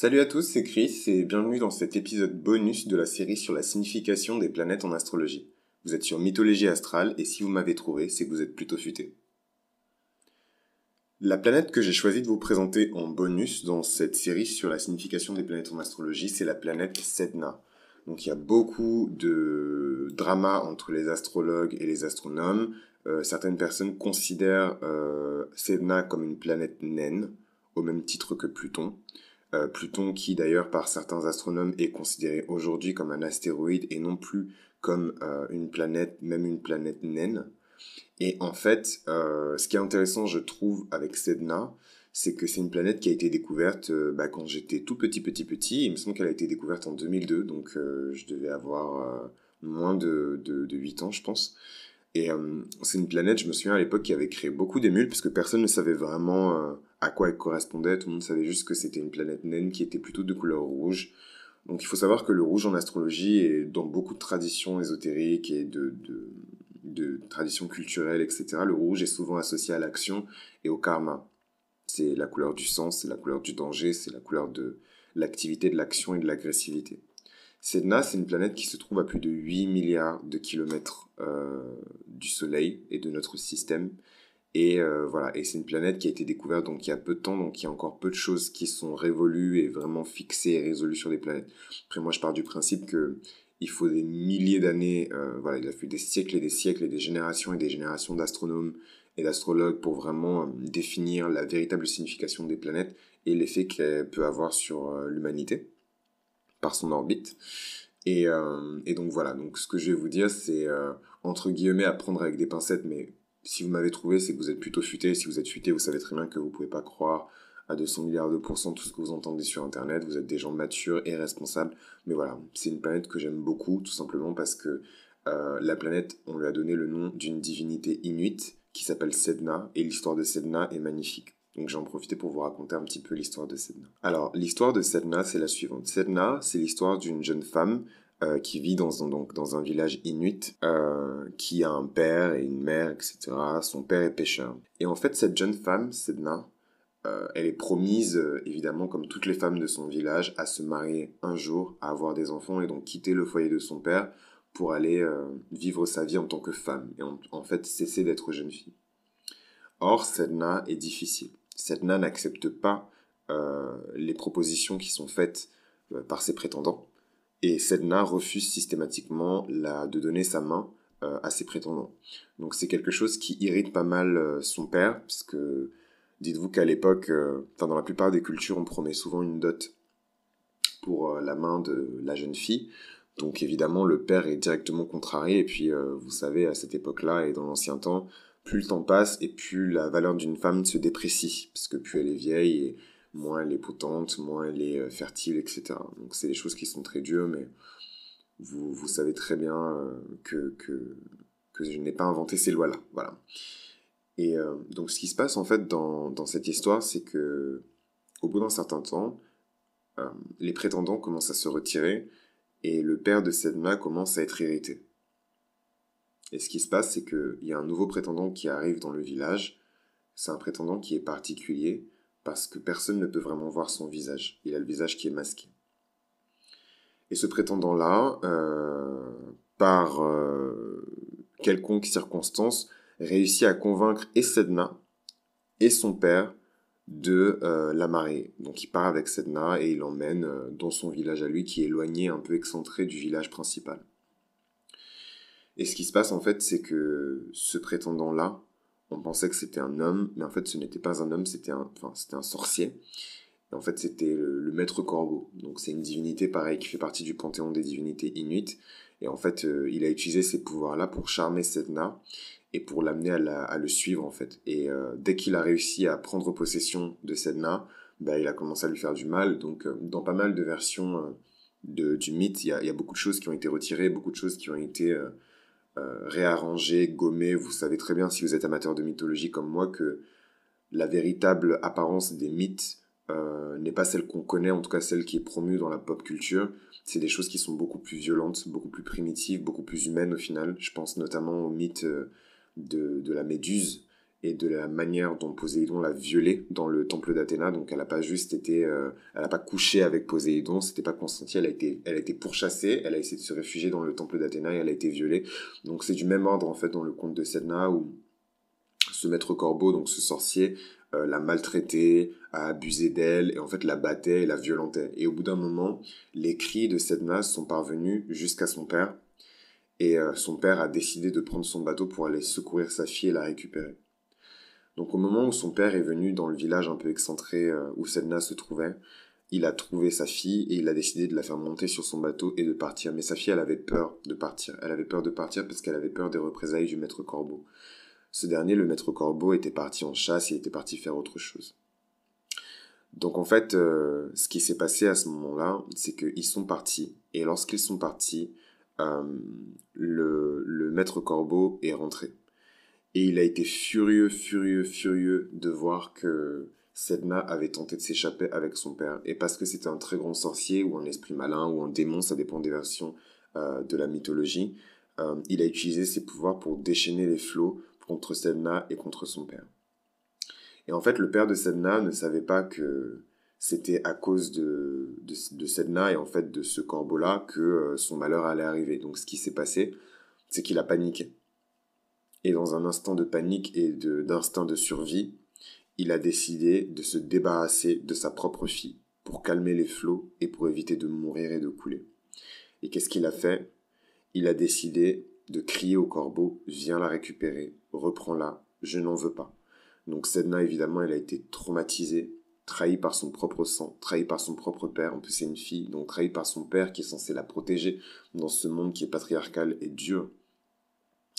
Salut à tous, c'est Chris et bienvenue dans cet épisode bonus de la série sur la signification des planètes en astrologie. Vous êtes sur Mythologie Astrale et si vous m'avez trouvé, c'est que vous êtes plutôt futé. La planète que j'ai choisi de vous présenter en bonus dans cette série sur la signification des planètes en astrologie, c'est la planète Sedna. Donc il y a beaucoup de drama entre les astrologues et les astronomes. Euh, certaines personnes considèrent euh, Sedna comme une planète naine, au même titre que Pluton. Euh, Pluton, qui d'ailleurs par certains astronomes est considéré aujourd'hui comme un astéroïde et non plus comme euh, une planète, même une planète naine. Et en fait, euh, ce qui est intéressant, je trouve, avec Sedna, c'est que c'est une planète qui a été découverte bah, quand j'étais tout petit, petit, petit. Il me semble qu'elle a été découverte en 2002, donc je devais avoir moins de, de, 8 ans, je pense. Et c'est une planète, je me souviens à l'époque, qui avait créé beaucoup d'émules, puisque personne ne savait vraiment à quoi elle correspondait. Tout le monde savait juste que c'était une planète naine qui était plutôt de couleur rouge. Donc il faut savoir que le rouge en astrologie et dans beaucoup de traditions ésotériques et de, de, traditions culturelles, etc., le rouge est souvent associé à l'action et au karma. C'est la couleur du sens, c'est la couleur du danger, c'est la couleur de l'activité, de l'action et de l'agressivité. Sedna, c'est une planète qui se trouve à plus de 8 milliards de kilomètres euh, du Soleil et de notre système. Et euh, voilà, et c'est une planète qui a été découverte donc il y a peu de temps, donc il y a encore peu de choses qui sont révolues et vraiment fixées et résolues sur les planètes. Après, moi, je pars du principe que il faut des milliers d'années, euh, voilà, il a fallu des siècles et des siècles et des générations et des générations d'astronomes et d'astrologues pour vraiment euh, définir la véritable signification des planètes et l'effet qu'elle peut avoir sur l'humanité par son orbite. Et, et, donc voilà, donc ce que je vais vous dire, c'est entre guillemets à prendre avec des pincettes, mais si vous m'avez trouvé, c'est que vous êtes plutôt futé. Si vous êtes futé, vous savez très bien que vous pouvez pas croire à 200 milliards de pourcents tout ce que vous entendez sur Internet. Vous êtes des gens matures et responsables. Mais voilà, c'est une planète que j'aime beaucoup, tout simplement parce que euh, la planète, on lui a donné le nom d'une divinité inuite qui s'appelle Sedna, et l'histoire de Sedna est magnifique. Donc j'en profite pour vous raconter un petit peu l'histoire de Sedna. Alors, l'histoire de Sedna, c'est la suivante. Sedna, c'est l'histoire d'une jeune femme euh, qui vit dans un, village inuit, euh, qui a un père et une mère, etc. Son père est pêcheur. Et en fait, cette jeune femme, Sedna, euh, elle est promise, évidemment, comme toutes les femmes de son village, à se marier un jour, à avoir des enfants et donc quitter le foyer de son père pour aller vivre sa vie en tant que femme et en fait cesser d'être jeune fille. Or, Sedna est difficile. Sedna n'accepte pas les propositions qui sont faites par ses prétendants et Sedna refuse systématiquement de donner sa main euh, à ses prétendants. Donc c'est quelque chose qui irrite pas mal euh, son père, puisque dites-vous qu'à l'époque, euh, dans la plupart des cultures, on promet souvent une dot pour la main de la jeune fille. Donc évidemment, le père est directement contrarié. Et puis, vous savez, à cette époque-là et dans l'ancien temps, plus le temps passe et plus la valeur d'une femme se déprécie, puisque plus elle est vieille et moins elle est potente, moins elle est euh, fertile, etc. Donc c'est des choses qui sont très dures, mais vous, savez très bien euh, que, je n'ai pas inventé ces lois-là. Voilà. Et euh, donc ce qui se passe en fait dans, cette histoire, c'est que au bout d'un certain temps, les prétendants commencent à se retirer et le père de Sedna commence à être irrité. Et ce qui se passe, c'est qu'il y a un nouveau prétendant qui arrive dans le village. C'est un prétendant qui est particulier parce que personne ne peut vraiment voir son visage. Il a le visage qui est masqué. Et ce prétendant-là, euh, par euh, quelconque circonstance, réussit à convaincre et Sedna et son père de euh, la marée. Donc il part avec Sedna et il l'emmène dans son village à lui qui est éloigné, un peu excentré du village principal. Et ce qui se passe en fait, c'est que ce prétendant-là on pensait que c'était un homme, mais en fait ce n'était pas un homme, c'était un, enfin, c'était un sorcier. en fait c'était le, maître corbeau. Donc c'est une divinité pareil qui fait partie du panthéon des divinités inuites. Et en fait euh, il a utilisé ces pouvoirs-là pour charmer Sedna et pour l'amener à, le suivre en fait. Et euh, dès qu'il a réussi à prendre possession de Sedna, bah, il a commencé à lui faire du mal. Donc euh, dans pas mal de versions du mythe, il y a, beaucoup de choses qui ont été retirées, beaucoup de choses qui ont été... Euh, réarranger, gommer. Vous savez très bien, si vous êtes amateur de mythologie comme moi, que la véritable apparence des mythes euh, n'est pas celle qu'on connaît, en tout cas celle qui est promue dans la pop culture. C'est des choses qui sont beaucoup plus violentes, beaucoup plus primitives, beaucoup plus humaines au final. Je pense notamment au mythe euh, de la méduse, et de la manière dont Poséidon l'a violée dans le temple d'Athéna. Donc elle n'a pas juste été, euh, elle n'a pas couché avec Poséidon, c'était pas consenti. Elle a été, elle a été pourchassée, elle a essayé de se réfugier dans le temple d'Athéna et elle a été violée. Donc c'est du même ordre en fait dans le conte de Sedna où ce maître corbeau, donc ce sorcier, euh, la maltraitée, a abusé d'elle et en fait la battait et la violentait. Et au bout d'un moment, les cris de Sedna sont parvenus jusqu'à son père. Et euh, son père a décidé de prendre son bateau pour aller secourir sa fille et la récupérer. Donc au moment où son père est venu dans le village un peu excentré euh, où Sedna se trouvait, il a trouvé sa fille et il a décidé de la faire monter sur son bateau et de partir. Mais sa fille, elle avait peur de partir. Elle avait peur de partir parce qu'elle avait peur des représailles du maître Corbeau. Ce dernier, le maître Corbeau, était parti en chasse, il était parti faire autre chose. Donc en fait, euh, ce qui s'est passé à ce moment-là, c'est qu'ils sont partis. Et lorsqu'ils sont partis, euh, le maître Corbeau est rentré. Et il a été furieux, furieux, furieux de voir que Sedna avait tenté de s'échapper avec son père. Et parce que c'était un très grand sorcier ou un esprit malin ou un démon, ça dépend des versions euh, de la mythologie, euh, il a utilisé ses pouvoirs pour déchaîner les flots contre Sedna et contre son père. Et en fait, le père de Sedna ne savait pas que c'était à cause de, de, de, Sedna et en fait de ce corbeau-là que euh, son malheur allait arriver. Donc ce qui s'est passé, c'est qu'il a paniqué et dans un instant de panique et d'instinct de, survie, il a décidé de se débarrasser de sa propre fille pour calmer les flots et pour éviter de mourir et de couler. Et qu'est-ce qu'il a fait Il a décidé de crier au corbeau Viens la récupérer, reprends-la, je n'en veux pas. Donc Sedna, évidemment, elle a été traumatisée, trahie par son propre sang, trahie par son propre père. En plus, c'est une fille, donc trahie par son père qui est censé la protéger dans ce monde qui est patriarcal et dur.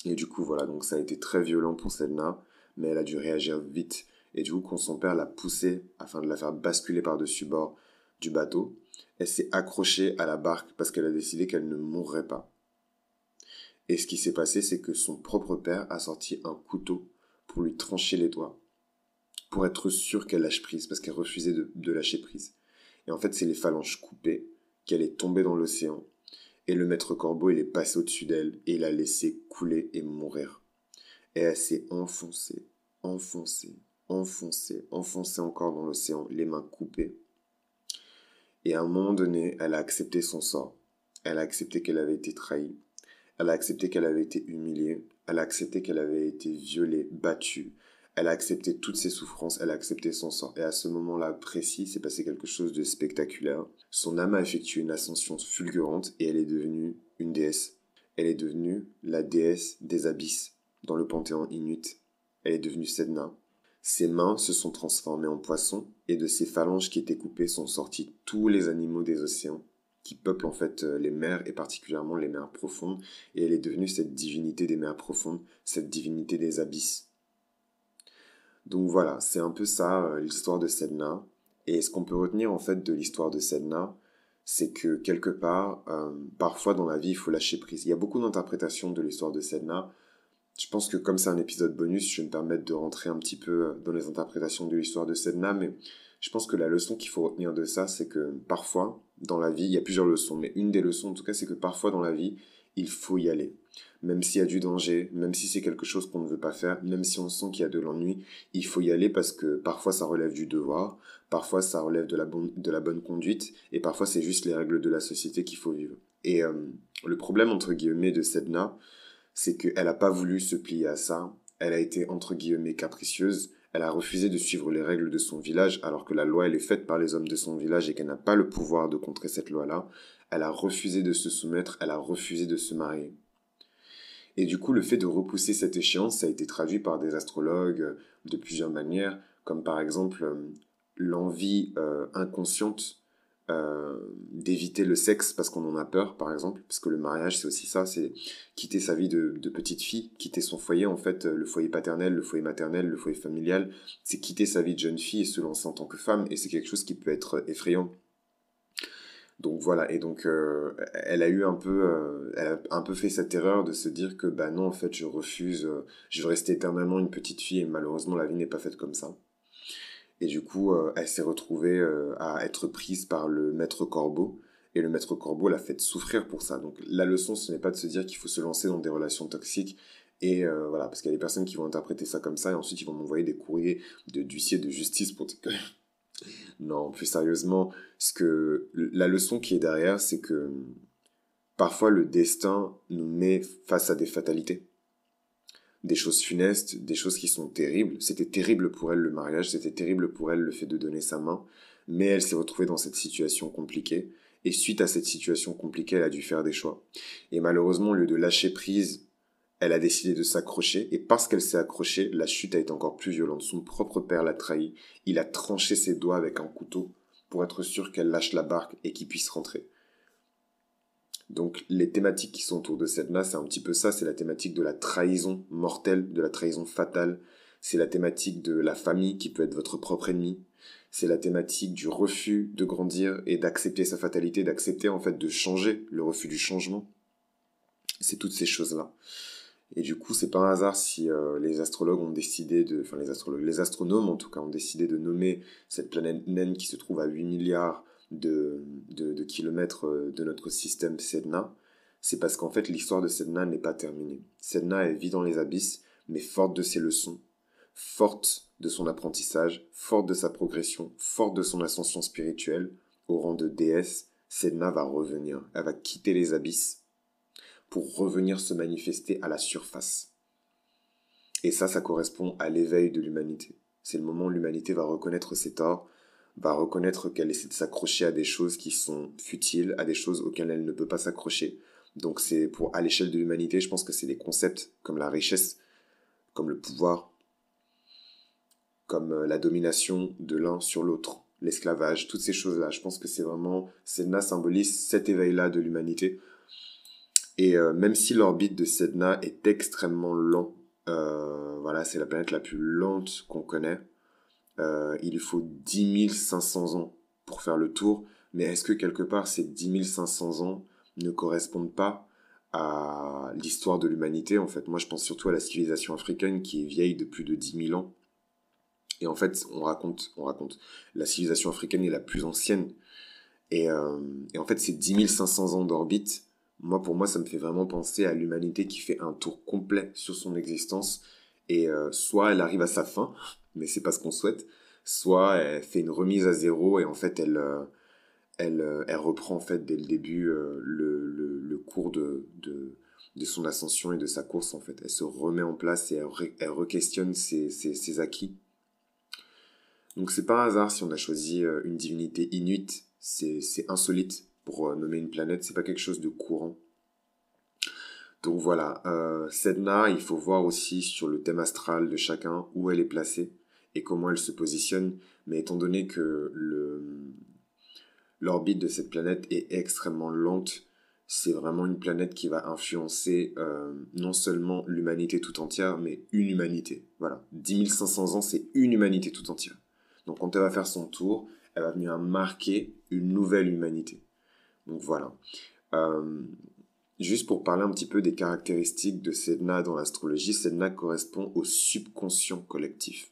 Et du coup, voilà, donc ça a été très violent pour celle-là, mais elle a dû réagir vite. Et du coup, quand son père l'a poussée afin de la faire basculer par-dessus bord du bateau, elle s'est accrochée à la barque parce qu'elle a décidé qu'elle ne mourrait pas. Et ce qui s'est passé, c'est que son propre père a sorti un couteau pour lui trancher les doigts, pour être sûr qu'elle lâche prise, parce qu'elle refusait de lâcher prise. Et en fait, c'est les phalanges coupées qu'elle est tombée dans l'océan et le maître corbeau, il est passé au-dessus d'elle et l'a laissé couler et mourir. Et elle s'est enfoncée, enfoncée, enfoncée, enfoncée encore dans l'océan, les mains coupées. Et à un moment donné, elle a accepté son sort. Elle a accepté qu'elle avait été trahie. Elle a accepté qu'elle avait été humiliée. Elle a accepté qu'elle avait été violée, battue. Elle a accepté toutes ses souffrances. Elle a accepté son sort. Et à ce moment-là précis, s'est passé quelque chose de spectaculaire. Son âme a effectué une ascension fulgurante et elle est devenue une déesse. Elle est devenue la déesse des abysses dans le panthéon inuit. Elle est devenue Sedna. Ses mains se sont transformées en poissons et de ses phalanges qui étaient coupées sont sortis tous les animaux des océans qui peuplent en fait euh, les mers et particulièrement les mers profondes et elle est devenue cette divinité des mers profondes, cette divinité des abysses. Donc voilà, c'est un peu ça euh, l'histoire de Sedna. Et ce qu'on peut retenir en fait de l'histoire de Sedna, c'est que quelque part, euh, parfois dans la vie, il faut lâcher prise. Il y a beaucoup d'interprétations de l'histoire de Sedna. Je pense que comme c'est un épisode bonus, je vais me permettre de rentrer un petit peu euh, dans les interprétations de l'histoire de Sedna, mais je pense que la leçon qu'il faut retenir de ça, c'est que parfois, dans la vie, il y a plusieurs leçons, mais une des leçons en tout cas, c'est que parfois dans la vie, il faut y aller. Même s'il y a du danger, même si c'est quelque chose qu'on ne veut pas faire, même si on sent qu'il y a de l'ennui, il faut y aller parce que parfois ça relève du devoir, parfois ça relève de la, bonne, conduite, et parfois c'est juste les règles de la société qu'il faut vivre. Et euh, le problème, entre guillemets, de Sedna, c'est qu'elle n'a pas voulu se plier à ça, elle a été, entre guillemets, capricieuse, elle a refusé de suivre les règles de son village alors que la loi elle est faite par les hommes de son village et qu'elle n'a pas le pouvoir de contrer cette loi-là elle a refusé de se soumettre, elle a refusé de se marier. Et du coup, le fait de repousser cette échéance, ça a été traduit par des astrologues euh, de plusieurs manières, comme par exemple euh, l'envie euh, inconsciente d'éviter le sexe parce qu'on en a peur, par exemple, parce que le mariage, c'est aussi ça, c'est quitter sa vie de, de, petite fille, quitter son foyer, en fait, le foyer paternel, le foyer maternel, le foyer familial, c'est quitter sa vie de jeune fille et se lancer en tant que femme, et c'est quelque chose qui peut être effrayant. Donc voilà, et donc euh, elle a eu un peu, euh, elle a un peu fait cette erreur de se dire que bah non en fait je refuse, euh, je veux rester éternellement une petite fille et malheureusement la vie n'est pas faite comme ça. Et du coup elle s'est retrouvée à être prise par le maître corbeau et le maître corbeau l'a fait souffrir pour ça. Donc la leçon ce n'est pas de se dire qu'il faut se lancer dans des relations toxiques et voilà, parce qu'il y a des personnes qui vont interpréter ça comme ça, et ensuite ils vont m'envoyer des courriers de d'huissier de justice pour, non, plus sérieusement, ce que la leçon qui est derrière, c'est que hum, parfois le destin nous met face à des fatalités. Des choses funestes, des choses qui sont terribles. C'était terrible pour elle le mariage, c'était terrible pour elle le fait de donner sa main, mais elle s'est retrouvée dans cette situation compliquée, et suite à cette situation compliquée, elle a dû faire des choix. Et malheureusement, au lieu de lâcher prise elle a décidé de s'accrocher et parce qu'elle s'est accrochée, la chute a été encore plus violente. Son propre père l'a trahi. Il a tranché ses doigts avec un couteau pour être sûr qu'elle lâche la barque et qu'il puisse rentrer. Donc les thématiques qui sont autour de cette là, c'est un petit peu ça, c'est la thématique de la trahison mortelle, de la trahison fatale, c'est la thématique de la famille qui peut être votre propre ennemi, c'est la thématique du refus de grandir et d'accepter sa fatalité, d'accepter en fait de changer, le refus du changement. C'est toutes ces choses-là. Et du coup, c'est pas un hasard si euh, les astrologues ont décidé de, enfin les les astronomes en tout cas ont décidé de nommer cette planète naine qui se trouve à 8 milliards de, kilomètres euh, de notre système Sedna. C'est parce qu'en fait, l'histoire de Sedna n'est pas terminée. Sedna, est vit dans les abysses, mais forte de ses leçons, forte de son apprentissage, forte de sa progression, forte de son ascension spirituelle, au rang de déesse, Sedna va revenir. Elle va quitter les abysses pour revenir se manifester à la surface. Et ça, ça correspond à l'éveil de l'humanité. C'est le moment où l'humanité va reconnaître ses torts, va reconnaître qu'elle essaie de s'accrocher à des choses qui sont futiles, à des choses auxquelles elle ne peut pas s'accrocher. Donc c'est pour à l'échelle de l'humanité, je pense que c'est des concepts comme la richesse, comme le pouvoir, comme euh, la domination de l'un sur l'autre, l'esclavage, toutes ces choses-là. Je pense que c'est vraiment, là symbolise cet éveil-là de l'humanité et euh, même si l'orbite de Sedna est extrêmement lente, euh, voilà, c'est la planète la plus lente qu'on connaît, euh, il faut 10 500 ans pour faire le tour. Mais est-ce que quelque part ces 10 500 ans ne correspondent pas à l'histoire de l'humanité En fait, moi je pense surtout à la civilisation africaine qui est vieille de plus de 10 000 ans. Et en fait, on raconte, on raconte, la civilisation africaine est la plus ancienne. Et, et en fait, ces 10 500 ans d'orbite, moi, pour moi, ça me fait vraiment penser à l'humanité qui fait un tour complet sur son existence et euh, soit elle arrive à sa fin, mais c'est pas ce qu'on souhaite, soit elle fait une remise à zéro et en fait elle, euh, elle, euh, elle, reprend en fait dès le début le, le, le, cours de, de, de, son ascension et de sa course en fait. Elle se remet en place et elle, re questionne ses, ses, acquis. Donc c'est pas un hasard si on a choisi une divinité inuite, c'est insolite pour euh, nommer une planète, c'est pas quelque chose de courant. Donc voilà, euh, Sedna, il faut voir aussi sur le thème astral de chacun où elle est placée et comment elle se positionne. Mais étant donné que l'orbite de cette planète est extrêmement lente, c'est vraiment une planète qui va influencer euh, non seulement l'humanité tout entière, mais une humanité. Voilà, 10 500 ans, c'est une humanité tout entière. Donc quand elle va faire son tour, elle va venir marquer une nouvelle humanité. Donc voilà. Euh, juste pour parler un petit peu des caractéristiques de Sedna dans l'astrologie, Sedna correspond au subconscient collectif.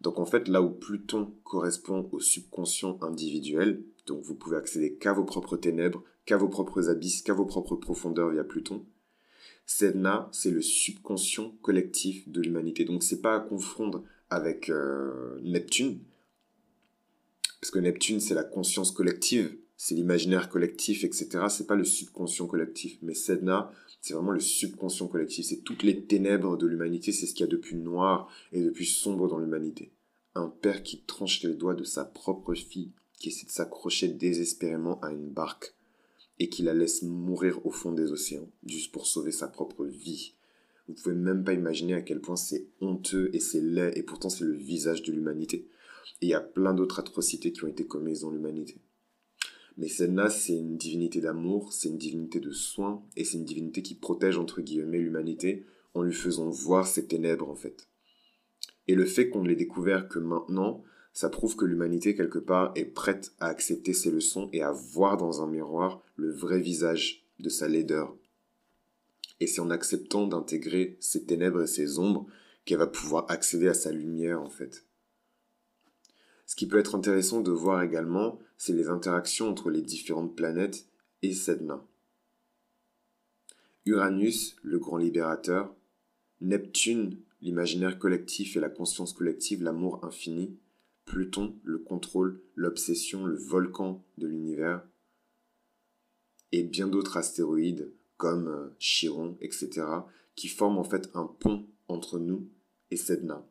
Donc en fait, là où Pluton correspond au subconscient individuel, donc vous pouvez accéder qu'à vos propres ténèbres, qu'à vos propres abysses, qu'à vos propres profondeurs via Pluton. Sedna, c'est le subconscient collectif de l'humanité. Donc c'est pas à confondre avec euh, Neptune, parce que Neptune, c'est la conscience collective, c'est l'imaginaire collectif, etc. C'est pas le subconscient collectif, mais Sedna, c'est vraiment le subconscient collectif. C'est toutes les ténèbres de l'humanité, c'est ce qu'il y a de plus noir et de plus sombre dans l'humanité. Un père qui tranche les doigts de sa propre fille, qui essaie de s'accrocher désespérément à une barque et qui la laisse mourir au fond des océans, juste pour sauver sa propre vie. Vous pouvez même pas imaginer à quel point c'est honteux et c'est laid, et pourtant c'est le visage de l'humanité. Et il y a plein d'autres atrocités qui ont été commises dans l'humanité. Mais celle-là, c'est une divinité d'amour, c'est une divinité de soins, et c'est une divinité qui protège, entre guillemets, l'humanité en lui faisant voir ses ténèbres, en fait. Et le fait qu'on ne l'ait découvert que maintenant, ça prouve que l'humanité, quelque part, est prête à accepter ses leçons et à voir dans un miroir le vrai visage de sa laideur. Et c'est en acceptant d'intégrer ses ténèbres et ses ombres qu'elle va pouvoir accéder à sa lumière, en fait. Ce qui peut être intéressant de voir également, c'est les interactions entre les différentes planètes et Sedna. Uranus, le grand libérateur, Neptune, l'imaginaire collectif et la conscience collective, l'amour infini, Pluton, le contrôle, l'obsession, le volcan de l'univers, et bien d'autres astéroïdes comme euh, Chiron, etc., qui forment en fait un pont entre nous et Sedna.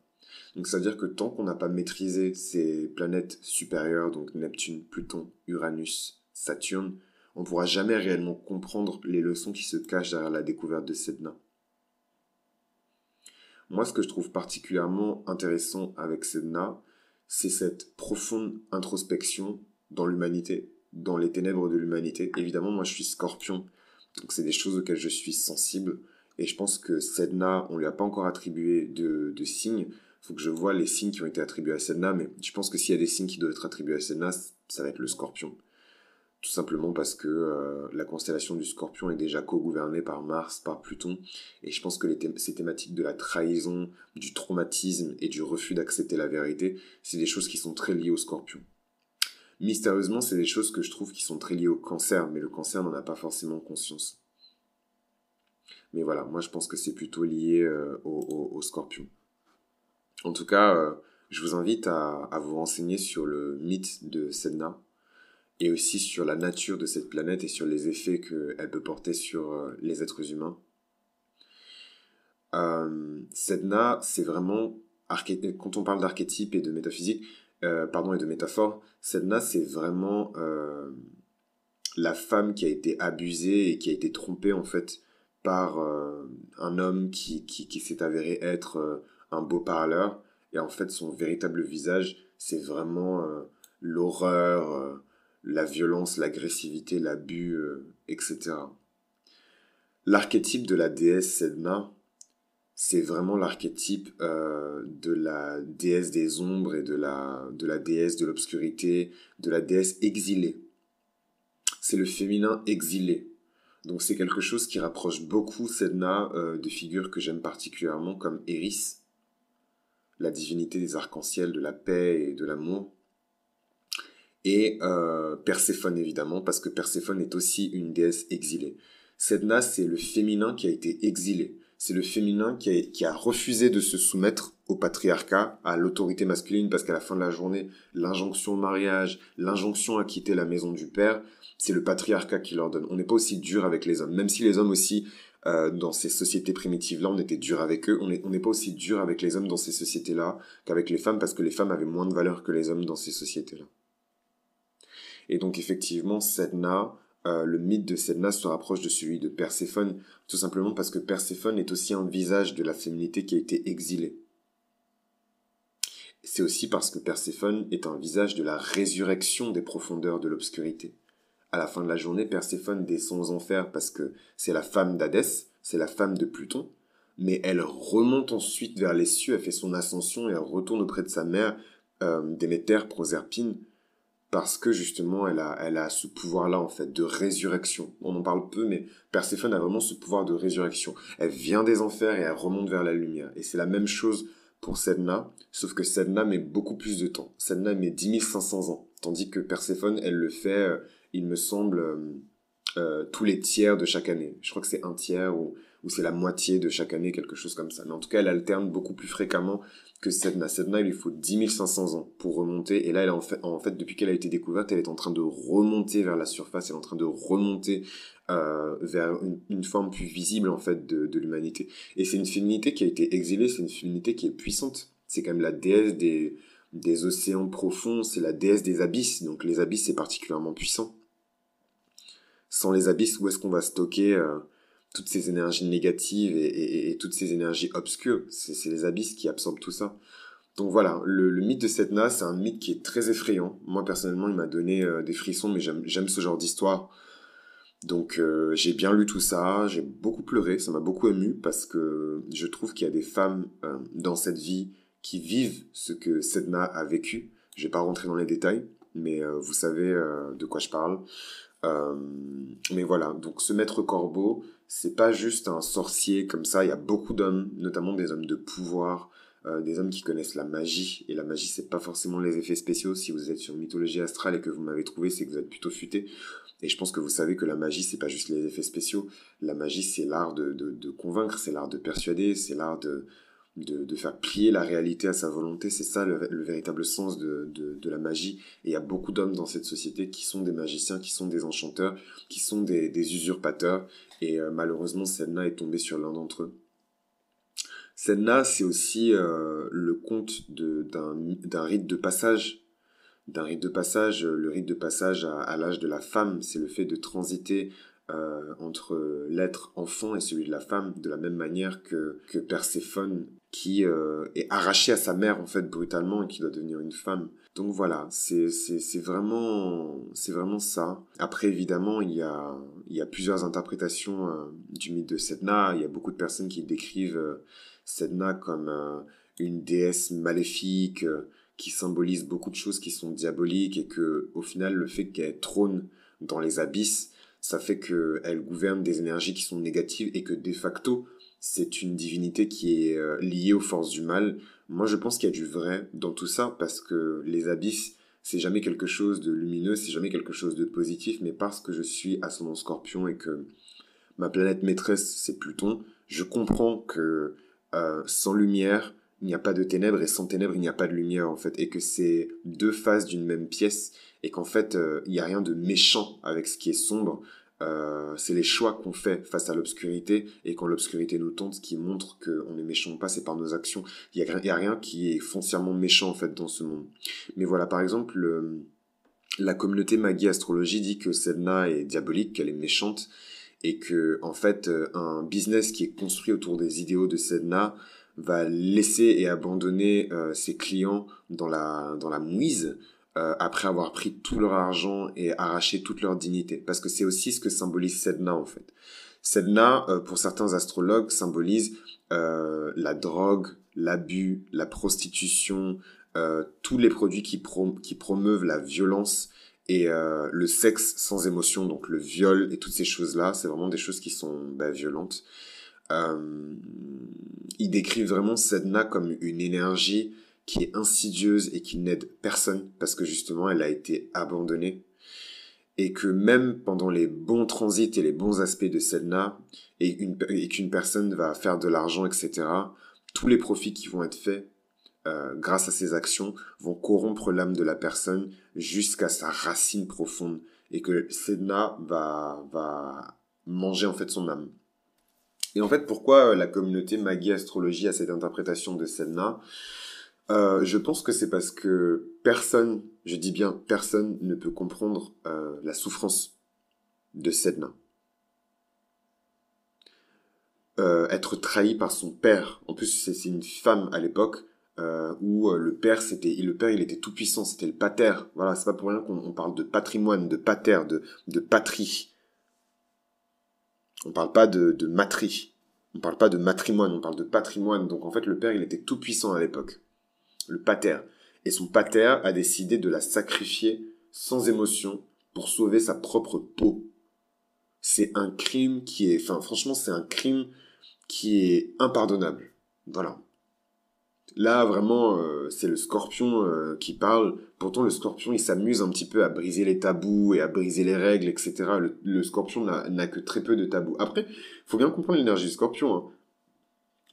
Donc ça veut dire que tant qu'on n'a pas maîtrisé ces planètes supérieures, donc Neptune, Pluton, Uranus, Saturne, on ne pourra jamais réellement comprendre les leçons qui se cachent derrière la découverte de Sedna. Moi, ce que je trouve particulièrement intéressant avec Sedna, c'est cette profonde introspection dans l'humanité, dans les ténèbres de l'humanité. Évidemment, moi, je suis scorpion, donc c'est des choses auxquelles je suis sensible. Et je pense que Sedna, on ne lui a pas encore attribué de, de signe, faut que je vois les signes qui ont été attribués à Sedna, mais je pense que s'il y a des signes qui doivent être attribués à Sedna, ça va être le scorpion. Tout simplement parce que euh, la constellation du scorpion est déjà co-gouvernée par Mars, par Pluton, et je pense que ces thématiques de la trahison, du traumatisme et du refus d'accepter la vérité, c'est des choses qui sont très liées au scorpion. Mystérieusement, c'est des choses que je trouve qui sont très liées au cancer, mais le cancer n'en a pas forcément conscience. Mais voilà, moi je pense que c'est plutôt lié euh, au scorpion. En tout cas, euh, je vous invite à, vous renseigner sur le mythe de Sedna et aussi sur la nature de cette planète et sur les effets qu'elle peut porter sur euh, les êtres humains. Euh, Sedna, c'est vraiment... Quand on parle d'archétype et de métaphysique, pardon, et de métaphore, Sedna, c'est vraiment la femme qui a été abusée et qui a été trompée, en fait, par un homme qui s'est avéré être un beau parleur, et en fait son véritable visage, c'est vraiment euh, l'horreur, euh, la violence, l'agressivité, l'abus, euh, etc. L'archétype de la déesse Sedna, c'est vraiment l'archétype de la déesse des ombres et de la, de la déesse de l'obscurité, de la déesse exilée. C'est le féminin exilé, donc c'est quelque chose qui rapproche beaucoup Sedna de figures que j'aime particulièrement comme Eris, la divinité des arcs-en-ciel, de la paix et de l'amour. Et euh, Perséphone, évidemment, parce que Perséphone est aussi une déesse exilée. Sedna, c'est le féminin qui a été exilé. C'est le féminin qui a, qui a refusé de se soumettre au patriarcat, à l'autorité masculine, parce qu'à la fin de la journée, l'injonction au mariage, l'injonction à quitter la maison du père, c'est le patriarcat qui leur donne. On n'est pas aussi dur avec les hommes, même si les hommes aussi euh, dans ces sociétés primitives-là, on était dur avec eux. On n'est pas aussi dur avec les hommes dans ces sociétés-là qu'avec les femmes, parce que les femmes avaient moins de valeur que les hommes dans ces sociétés-là. Et donc effectivement, Sedna, euh, le mythe de Sedna se rapproche de celui de Perséphone, tout simplement parce que Perséphone est aussi un visage de la féminité qui a été exilée. C'est aussi parce que Perséphone est un visage de la résurrection des profondeurs de l'obscurité à la fin de la journée, Perséphone descend aux enfers parce que c'est la femme d'Hadès, c'est la femme de Pluton, mais elle remonte ensuite vers les cieux, elle fait son ascension et elle retourne auprès de sa mère, euh, Déméter, Proserpine, parce que justement elle a, elle a ce pouvoir-là en fait de résurrection. On en parle peu, mais Perséphone a vraiment ce pouvoir de résurrection. Elle vient des enfers et elle remonte vers la lumière. Et c'est la même chose pour Sedna, sauf que Sedna met beaucoup plus de temps. Sedna met 10 500 ans, tandis que Perséphone, elle le fait, euh, il me semble, euh, euh, tous les tiers de chaque année. Je crois que c'est un tiers ou, c'est la moitié de chaque année, quelque chose comme ça. Mais en tout cas, elle alterne beaucoup plus fréquemment que Sedna. Sedna, il lui faut 10 500 ans pour remonter. Et là, elle en fait, depuis qu'elle a été découverte, elle est en train de remonter vers la surface, elle est en train de remonter euh, vers une, forme plus visible, en fait, de, l'humanité. Et c'est une féminité qui a été exilée, c'est une féminité qui est puissante. C'est quand même la déesse des, des océans profonds, c'est la déesse des abysses. Donc les abysses, c'est particulièrement puissant sans les abysses, où est-ce qu'on va stocker euh, toutes ces énergies négatives et, toutes ces énergies obscures C'est les abysses qui absorbent tout ça. Donc voilà, le, mythe de Sedna, c'est un mythe qui est très effrayant. Moi, personnellement, il m'a donné euh, des frissons, mais j'aime ce genre d'histoire. Donc euh, j'ai bien lu tout ça, j'ai beaucoup pleuré, ça m'a beaucoup ému, parce que je trouve qu'il y a des femmes dans cette vie qui vivent ce que Sedna a vécu. Je ne vais pas rentrer dans les détails, mais vous savez de quoi je parle. Euh, mais voilà, donc ce maître corbeau, c'est pas juste un sorcier comme ça. Il y a beaucoup d'hommes, notamment des hommes de pouvoir, euh, des hommes qui connaissent la magie. Et la magie, c'est pas forcément les effets spéciaux. Si vous êtes sur mythologie astrale et que vous m'avez trouvé, c'est que vous êtes plutôt futé. Et je pense que vous savez que la magie, c'est pas juste les effets spéciaux. La magie, c'est l'art de, convaincre, c'est l'art de persuader, c'est l'art de, de, de, faire plier la réalité à sa volonté, c'est ça le, véritable sens de, de, de, la magie. Et il y a beaucoup d'hommes dans cette société qui sont des magiciens, qui sont des enchanteurs, qui sont des, des usurpateurs. Et euh, malheureusement, Senna est tombée sur l'un d'entre eux. Senna c'est aussi euh, le conte d'un rite de passage. D'un rite de passage, euh, le rite de passage à, l'âge de la femme, c'est le fait de transiter entre l'être enfant et celui de la femme, de la même manière que, que Perséphone qui euh, est arrachée à sa mère en fait brutalement et qui doit devenir une femme. Donc voilà, c'est c'est vraiment c'est vraiment ça. Après évidemment, il y a il y a plusieurs interprétations euh, du mythe de Sedna, il y a beaucoup de personnes qui décrivent euh, Sedna comme une déesse maléfique qui symbolise beaucoup de choses qui sont diaboliques et que au final le fait qu'elle trône dans les abysses, ça fait qu'elle gouverne des énergies qui sont négatives et que de facto c'est une divinité qui est euh, liée aux forces du mal. Moi, je pense qu'il y a du vrai dans tout ça, parce que les abysses, c'est jamais quelque chose de lumineux, c'est jamais quelque chose de positif, mais parce que je suis ascendant scorpion et que ma planète maîtresse, c'est Pluton, je comprends que euh, sans lumière, il n'y a pas de ténèbres, et sans ténèbres, il n'y a pas de lumière, en fait, et que c'est deux faces d'une même pièce, et qu'en fait, euh, il n'y a rien de méchant avec ce qui est sombre, euh, c'est les choix qu'on fait face à l'obscurité et quand l'obscurité nous tente, ce qui montre qu'on est méchant ou pas, c'est par nos actions. Il n'y a, rien qui est foncièrement méchant en fait dans ce monde. Mais voilà, par exemple, la communauté Magie Astrologie dit que Sedna est diabolique, qu'elle est méchante et que en fait euh, un business qui est construit autour des idéaux de Sedna va laisser et abandonner euh, ses clients dans la mouise euh, après avoir pris tout leur argent et arraché toute leur dignité. Parce que c'est aussi ce que symbolise Sedna en fait. Sedna, euh, pour certains astrologues, symbolise euh, la drogue, l'abus, la prostitution, euh, tous les produits qui, promeuvent la violence et le sexe sans émotion, donc le viol et toutes ces choses-là, c'est vraiment des choses qui sont bah, violentes. Ils décrivent vraiment Sedna comme une énergie qui est insidieuse et qui n'aide personne parce que justement elle a été abandonnée et que même pendant les bons transits et les bons aspects de Sedna, et, et qu'une personne va faire de l'argent, etc., tous les profits qui vont être faits euh, grâce à ces actions vont corrompre l'âme de la personne jusqu'à sa racine profonde, et que Sedna va, va manger en fait son âme. Et en fait, pourquoi euh, la communauté Magie Astrologie a cette interprétation de Sedna euh, je pense que c'est parce que personne, je dis bien personne, ne peut comprendre euh, la souffrance de Sedna. Euh, être trahi par son père. En plus, c'est une femme à l'époque euh, où le père, c'était le père, il était tout puissant, c'était le pater. Voilà, c'est pas pour rien qu'on parle de patrimoine, de pater, de, patrie. On parle pas de, de matrie. On parle pas de matrimoine, on parle de patrimoine. Donc en fait, le père, il était tout puissant à l'époque le pater. Et son pater a décidé de la sacrifier sans émotion pour sauver sa propre peau. C'est un crime qui est, enfin, franchement, c'est un crime qui est impardonnable. Voilà. Là, vraiment, euh, c'est le scorpion euh, qui parle. Pourtant, le scorpion, il s'amuse un petit peu à briser les tabous et à briser les règles, etc. Le, scorpion n'a que très peu de tabous. Après, faut bien comprendre l'énergie du scorpion. Hein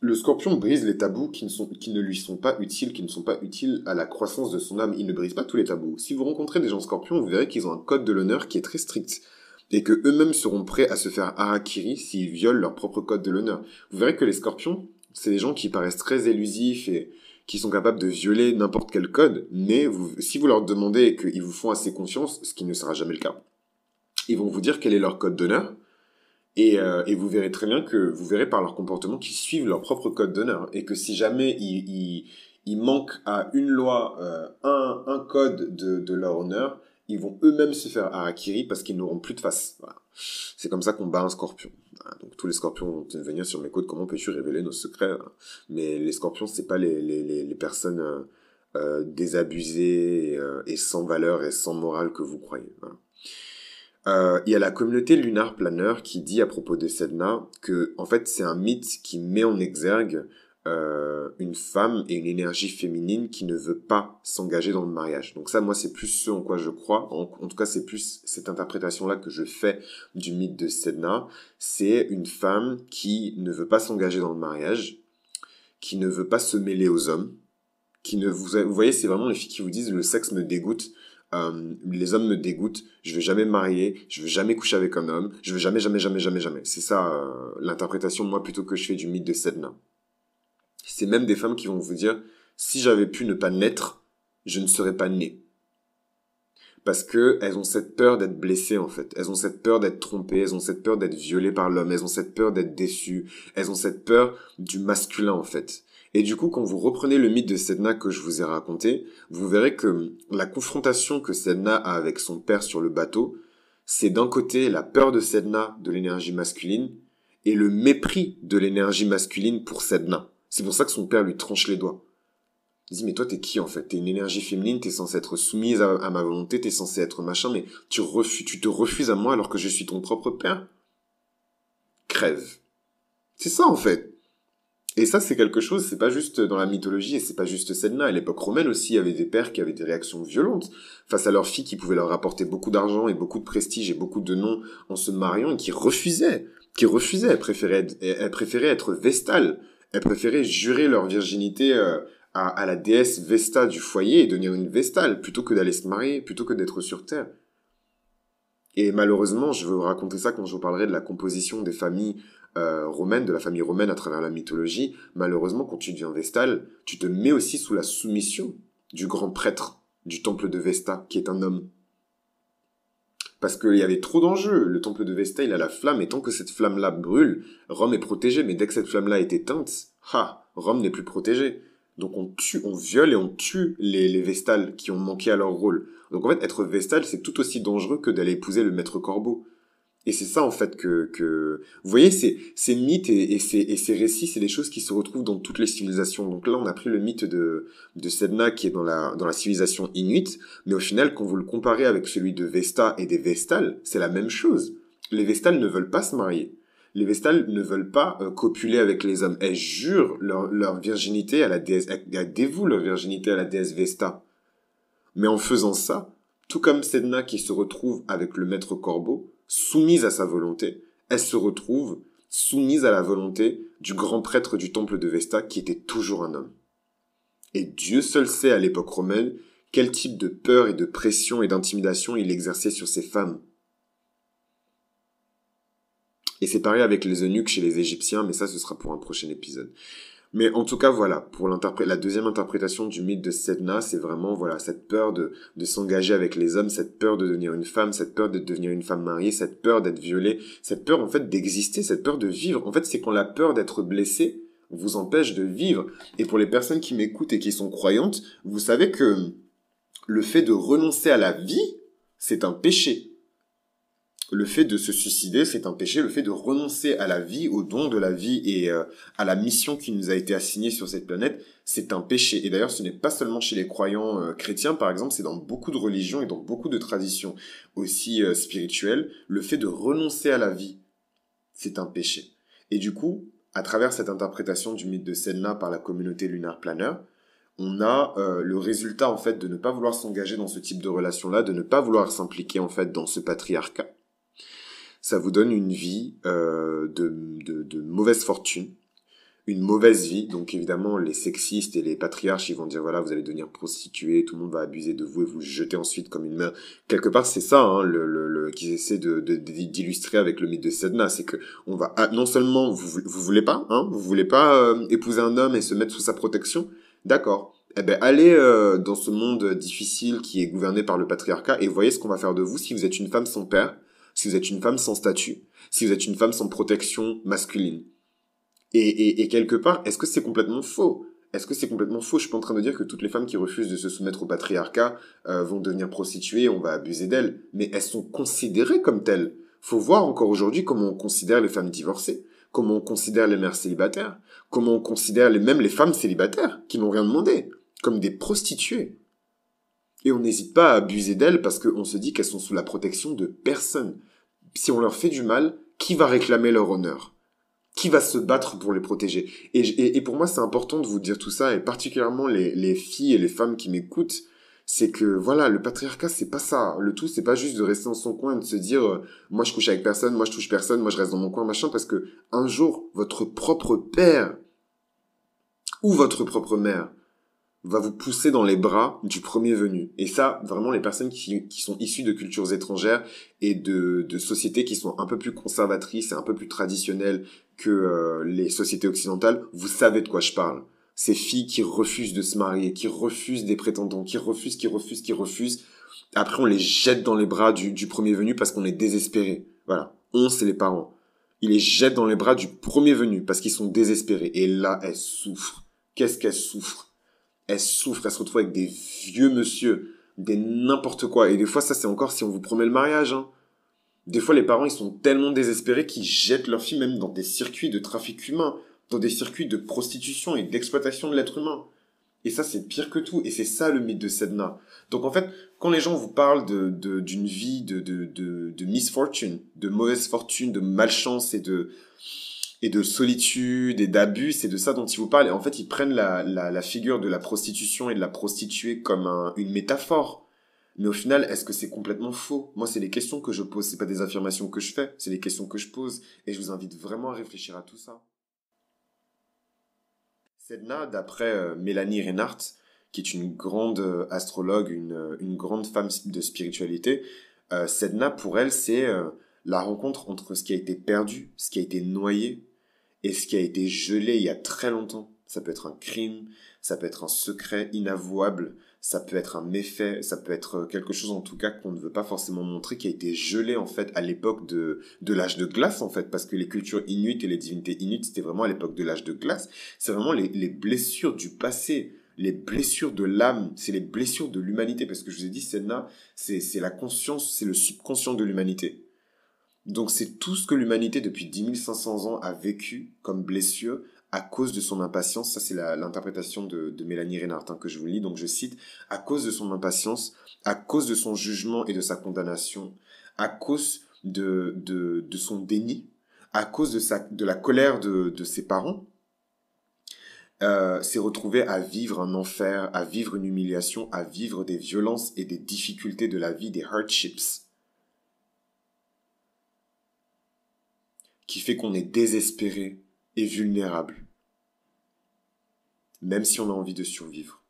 le scorpion brise les tabous qui ne, sont, qui ne lui sont pas utiles, qui ne sont pas utiles à la croissance de son âme. Il ne brise pas tous les tabous. Si vous rencontrez des gens scorpions, vous verrez qu'ils ont un code de l'honneur qui est très strict et que eux-mêmes seront prêts à se faire harakiri s'ils violent leur propre code de l'honneur. Vous verrez que les scorpions, c'est des gens qui paraissent très élusifs et qui sont capables de violer n'importe quel code, mais si vous leur demandez qu'ils vous font assez confiance, ce qui ne sera jamais le cas, ils vont vous dire quel est leur code d'honneur, et, euh, et, vous verrez très bien que vous verrez par leur comportement qu'ils suivent leur propre code d'honneur et que si jamais ils, ils, manquent à une loi, euh, un, un, code de, de, leur honneur, ils vont eux-mêmes se faire harakiri parce qu'ils n'auront plus de face. Voilà. C'est comme ça qu'on bat un scorpion. Donc tous les scorpions vont venir sur mes côtes. Comment peux-tu révéler nos secrets Mais les scorpions, c'est pas les, les, les, personnes euh, euh désabusées et, et, sans valeur et sans morale que vous croyez. Voilà. Euh, il y a la communauté Lunar Planner qui dit à propos de Sedna que en fait c'est un mythe qui met en exergue euh, une femme et une énergie féminine qui ne veut pas s'engager dans le mariage. Donc ça moi c'est plus ce en quoi je crois. En, en tout cas c'est plus cette interprétation là que je fais du mythe de Sedna. C'est une femme qui ne veut pas s'engager dans le mariage, qui ne veut pas se mêler aux hommes, qui ne vous, vous voyez c'est vraiment les filles qui vous disent le sexe me dégoûte euh, les hommes me dégoûtent, je veux jamais me marier, je veux jamais coucher avec un homme, je veux jamais, jamais, jamais, jamais, jamais. C'est ça euh, l'interprétation, moi, plutôt que je fais du mythe de Sedna. C'est même des femmes qui vont vous dire, si j'avais pu ne pas naître, je ne serais pas né. Parce que elles ont cette peur d'être blessées en fait, elles ont cette peur d'être trompées, elles ont cette peur d'être violées par l'homme, elles ont cette peur d'être déçues, elles ont cette peur du masculin en fait. Et du coup, quand vous reprenez le mythe de Sedna que je vous ai raconté, vous verrez que la confrontation que Sedna a avec son père sur le bateau, c'est d'un côté la peur de Sedna de l'énergie masculine et le mépris de l'énergie masculine pour Sedna. C'est pour ça que son père lui tranche les doigts. Il dit, mais toi, t'es qui en fait T'es une énergie féminine, t'es censée être soumise à, ma volonté, t'es censée être machin, mais tu, refuses, tu te refuses à moi alors que je suis ton propre père Crève. C'est ça en fait. Et ça, c'est quelque chose, c'est pas juste dans la mythologie et c'est pas juste celle-là. À l'époque romaine aussi, il y avait des pères qui avaient des réactions violentes face à leurs filles qui pouvaient leur apporter beaucoup d'argent et beaucoup de prestige et beaucoup de noms en se mariant et qui refusaient, qui refusaient. Elles préféraient, être vestales. Elles préféraient jurer leur virginité euh, à, à la déesse Vesta du foyer et devenir une vestale plutôt que d'aller se marier, plutôt que d'être sur terre. Et malheureusement, je veux raconter ça quand je vous parlerai de la composition des familles euh, romaines, de la famille romaine à travers la mythologie. Malheureusement, quand tu deviens Vestal, tu te mets aussi sous la soumission du grand prêtre du temple de Vesta, qui est un homme. Parce qu'il y avait trop d'enjeux. Le temple de Vesta, il a la flamme, et tant que cette flamme-là brûle, Rome est protégée. Mais dès que cette flamme-là est éteinte, ha, Rome n'est plus protégée. Donc on tue, on viole et on tue les, les vestales qui ont manqué à leur rôle. Donc en fait, être vestale, c'est tout aussi dangereux que d'aller épouser le maître corbeau. Et c'est ça en fait que, vous voyez, ces, mythes et, ces, et récits, c'est des choses qui se retrouvent dans toutes les civilisations. Donc là, on a pris le mythe de, Sedna qui est dans la, dans la civilisation inuite, mais au final, quand vous le comparez avec celui de Vesta et des Vestales, c'est la même chose. Les Vestales ne veulent pas se marier les Vestales ne veulent pas euh, copuler avec les hommes. Elles jurent leur, virginité à la déesse, elles, dévouent leur virginité à la déesse Vesta. Mais en faisant ça, tout comme Sedna qui se retrouve avec le maître corbeau, soumise à sa volonté, elle se retrouve soumise à la volonté du grand prêtre du temple de Vesta qui était toujours un homme. Et Dieu seul sait à l'époque romaine quel type de peur et de pression et d'intimidation il exerçait sur ces femmes. Et c'est pareil avec les eunuques chez les Égyptiens, mais ça, ce sera pour un prochain épisode. Mais en tout cas, voilà, pour la deuxième interprétation du mythe de Sedna, c'est vraiment voilà cette peur de, de s'engager avec les hommes, cette peur de devenir une femme, cette peur de devenir une femme mariée, cette peur d'être violée, cette peur en fait d'exister, cette peur de vivre. En fait, c'est quand la peur d'être blessé vous empêche de vivre. Et pour les personnes qui m'écoutent et qui sont croyantes, vous savez que le fait de renoncer à la vie, c'est un péché le fait de se suicider, c'est un péché, le fait de renoncer à la vie, au don de la vie et euh, à la mission qui nous a été assignée sur cette planète, c'est un péché. Et d'ailleurs, ce n'est pas seulement chez les croyants euh, chrétiens, par exemple, c'est dans beaucoup de religions et dans beaucoup de traditions aussi euh, spirituelles, le fait de renoncer à la vie, c'est un péché. Et du coup, à travers cette interprétation du mythe de Senna par la communauté lunaire planeur, on a le résultat en fait de ne pas vouloir s'engager dans ce type de relation là, de ne pas vouloir s'impliquer en fait dans ce patriarcat ça vous donne une vie euh, de, de, de, mauvaise fortune, une mauvaise vie. Donc évidemment, les sexistes et les patriarches, ils vont dire voilà, vous allez devenir prostituée, tout le monde va abuser de vous et vous jeter ensuite comme une mère. Quelque part, c'est ça hein, le, le, le qu'ils essaient d'illustrer de, d'illustrer avec le mythe de Sedna, c'est que on va ah, non seulement vous vous voulez pas, hein, vous voulez pas euh, épouser un homme et se mettre sous sa protection, d'accord. Eh ben, allez euh, dans ce monde difficile qui est gouverné par le patriarcat et voyez ce qu'on va faire de vous si vous êtes une femme sans père si vous êtes une femme sans statut, si vous êtes une femme sans protection masculine. Et, quelque part, est-ce que c'est complètement faux Est-ce que c'est complètement faux Je suis pas en train de dire que toutes les femmes qui refusent de se soumettre au patriarcat euh, vont devenir prostituées, on va abuser d'elles, mais elles sont considérées comme telles. Faut voir encore aujourd'hui comment on considère les femmes divorcées, comment on considère les mères célibataires, comment on considère même les femmes célibataires qui n'ont rien demandé, comme des prostituées. Et on n'hésite pas à abuser d'elles parce qu'on se dit qu'elles sont sous la protection de personne si on leur fait du mal, qui va réclamer leur honneur Qui va se battre pour les protéger et, pour moi, c'est important de vous dire tout ça, et particulièrement les, filles et les femmes qui m'écoutent, c'est que voilà, le patriarcat, c'est pas ça. Hein. Le tout, c'est pas juste de rester dans son coin et de se dire, euh, moi je couche avec personne, moi je touche personne, moi je reste dans mon coin, machin, parce que un jour, votre propre père ou votre propre mère va vous pousser dans les bras du premier venu. Et ça, vraiment, les personnes qui, sont issues de cultures étrangères et de, sociétés qui sont un peu plus conservatrices et un peu plus traditionnelles que euh, les sociétés occidentales, vous savez de quoi je parle. Ces filles qui refusent de se marier, qui refusent des prétendants, qui refusent, qui refusent, qui refusent. Après, on les jette dans les bras du, premier venu parce qu'on est désespéré. Voilà. On, c'est les parents. Ils les jettent dans les bras du premier venu parce qu'ils sont désespérés. Et là, elles souffrent. Qu'est-ce qu'elles souffrent elle souffre, elle se retrouve avec des vieux monsieur, des n'importe quoi. Et des fois, ça, c'est encore si on vous promet le mariage. Hein. Des fois, les parents, ils sont tellement désespérés qu'ils jettent leur fille même dans des circuits de trafic humain, dans des circuits de prostitution et d'exploitation de l'être humain. Et ça, c'est pire que tout. Et c'est ça le mythe de Sedna. Donc en fait, quand les gens vous parlent d'une de, vie de, de, de misfortune, de mauvaise fortune, de malchance et de, et de solitude et d'abus, c'est de ça dont ils vous parlent. Et en fait, ils prennent la, la, figure de la prostitution et de la prostituée comme un, une métaphore. Mais au final, est-ce que c'est complètement faux Moi, c'est les questions que je pose, c'est pas des affirmations que je fais, c'est les questions que je pose. Et je vous invite vraiment à réfléchir à tout ça. Sedna, d'après euh, Mélanie Reinhardt, qui est une grande euh, astrologue, une, euh, une, grande femme de spiritualité, Sedna, pour elle, c'est la rencontre entre ce qui a été perdu, ce qui a été noyé, et ce qui a été gelé il y a très longtemps. Ça peut être un crime, ça peut être un secret inavouable, ça peut être un méfait, ça peut être quelque chose en tout cas qu'on ne veut pas forcément montrer, qui a été gelé en fait à l'époque de, de l'âge de glace en fait, parce que les cultures inuites et les divinités inuites, c'était vraiment à l'époque de l'âge de glace, c'est vraiment les, les blessures du passé, les blessures de l'âme, c'est les blessures de l'humanité, parce que je vous ai dit, Sedna, c'est la conscience, c'est le subconscient de l'humanité. Donc c'est tout ce que l'humanité depuis 10 500 ans a vécu comme blessure à cause de son impatience, ça c'est l'interprétation de, Mélanie Renartin hein, que je vous lis, donc je cite, à cause de son impatience, à cause de son jugement et de sa condamnation, à cause de, de, son déni, à cause de, la colère de, ses parents, euh, s'est retrouvé à vivre un enfer, à vivre une humiliation, à vivre des violences et des difficultés de la vie, des hardships. qui fait qu'on est désespéré et vulnérable, même si on a envie de survivre.